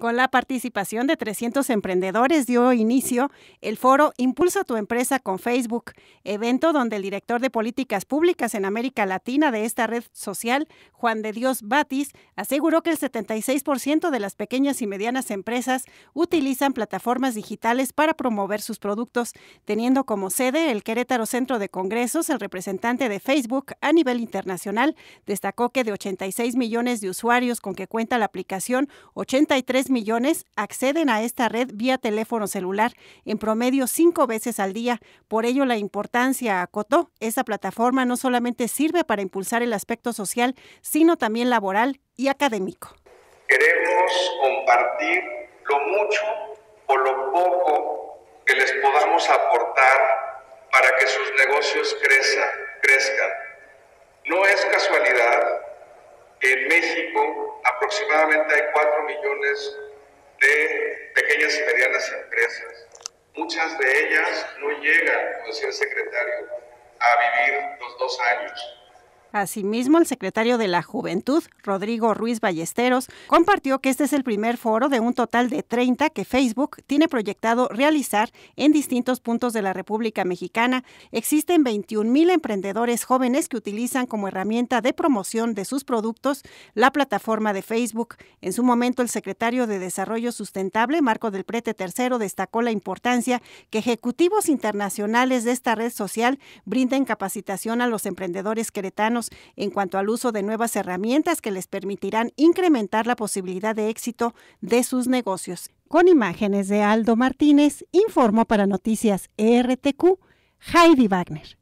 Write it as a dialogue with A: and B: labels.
A: Con la participación de 300 emprendedores dio inicio el foro Impulsa tu empresa con Facebook, evento donde el director de políticas públicas en América Latina de esta red social, Juan de Dios Batis, aseguró que el 76% de las pequeñas y medianas empresas utilizan plataformas digitales para promover sus productos, teniendo como sede el Querétaro Centro de Congresos, el representante de Facebook a nivel internacional, destacó que de 86 millones de usuarios con que cuenta la aplicación, 83 millones acceden a esta red vía teléfono celular en promedio cinco veces al día. Por ello, la importancia acotó. Esta plataforma no solamente sirve para impulsar el aspecto social, sino también laboral y académico. Queremos compartir lo mucho o lo poco que les podamos aportar para que sus negocios crezcan En México aproximadamente hay 4 millones de pequeñas y medianas empresas. Muchas de ellas no llegan, como decía el secretario, a vivir los dos años. Asimismo, el secretario de la Juventud, Rodrigo Ruiz Ballesteros, compartió que este es el primer foro de un total de 30 que Facebook tiene proyectado realizar en distintos puntos de la República Mexicana. Existen 21.000 emprendedores jóvenes que utilizan como herramienta de promoción de sus productos la plataforma de Facebook. En su momento, el secretario de Desarrollo Sustentable, Marco del Prete III, destacó la importancia que ejecutivos internacionales de esta red social brinden capacitación a los emprendedores queretanos en cuanto al uso de nuevas herramientas que les permitirán incrementar la posibilidad de éxito de sus negocios. Con imágenes de Aldo Martínez, informó para Noticias RTQ Heidi Wagner.